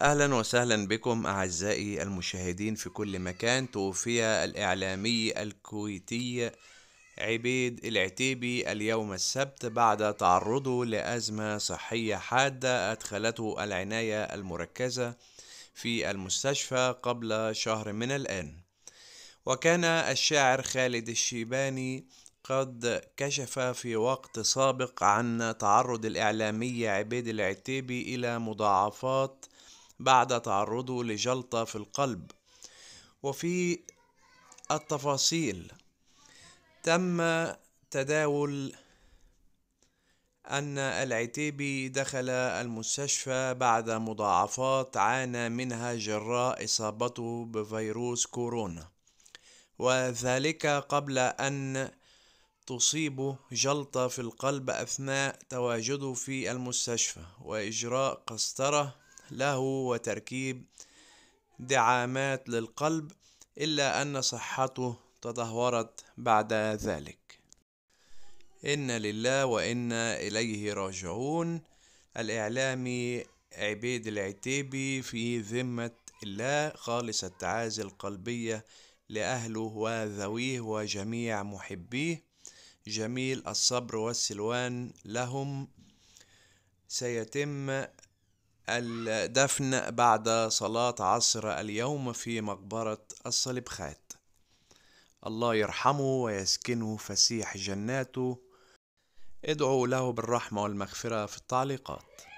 اهلا وسهلا بكم اعزائي المشاهدين في كل مكان توفي الاعلامي الكويتي عبيد العتيبي اليوم السبت بعد تعرضه لازمه صحيه حاده ادخلته العنايه المركزه في المستشفى قبل شهر من الان وكان الشاعر خالد الشيباني قد كشف في وقت سابق عن تعرض الاعلامي عبيد العتيبي الى مضاعفات بعد تعرضه لجلطة في القلب وفي التفاصيل تم تداول أن العتيبي دخل المستشفى بعد مضاعفات عانى منها جراء إصابته بفيروس كورونا وذلك قبل أن تصيبه جلطة في القلب أثناء تواجده في المستشفى وإجراء قسطرة له وتركيب دعامات للقلب إلا أن صحته تدهورت بعد ذلك إن لله وإنا إليه راجعون الإعلامي عبيد العتيبي في ذمة الله خالص التعازي القلبية لأهله وذويه وجميع محبيه جميل الصبر والسلوان لهم سيتم الدفن بعد صلاة عصر اليوم في مقبرة الصليبخات الله يرحمه ويسكنه فسيح جناته ادعوا له بالرحمة والمغفرة في التعليقات